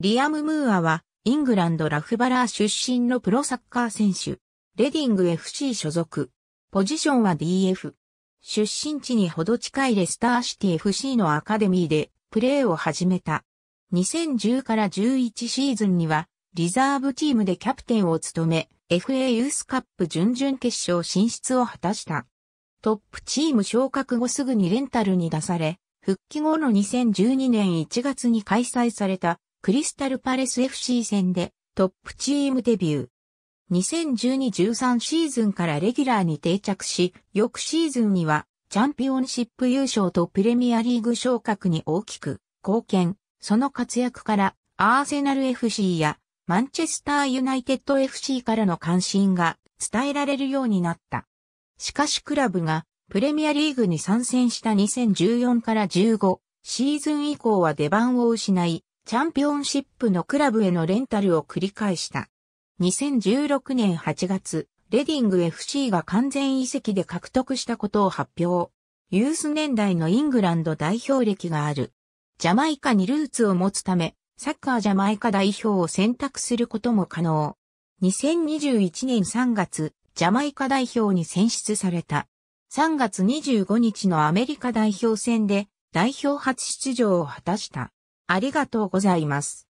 リアム・ムーアは、イングランド・ラフバラー出身のプロサッカー選手、レディング FC 所属。ポジションは DF。出身地にほど近いレスターシティ FC のアカデミーでプレーを始めた。2010から11シーズンにはリザーブチームでキャプテンを務め FA ユースカップ準々決勝進出を果たした。トップチーム昇格後すぐにレンタルに出され、復帰後の2012年1月に開催されたクリスタルパレス FC 戦でトップチームデビュー。2012-13シーズンからレギュラーに定着し、翌シーズンにはチャンピオンシップ優勝とプレミアリーグ昇格に大きく貢献。その活躍からアーセナル FC やマンチェスターユナイテッド FC からの関心が伝えられるようになった。しかしクラブがプレミアリーグに参戦した2014から15シーズン以降は出番を失い、チャンピオンシップのクラブへのレンタルを繰り返した。2016年8月、レディング FC が完全移籍で獲得したことを発表。ユース年代のイングランド代表歴がある。ジャマイカにルーツを持つため、サッカージャマイカ代表を選択することも可能。2021年3月、ジャマイカ代表に選出された。3月25日のアメリカ代表戦で代表初出場を果たした。ありがとうございます。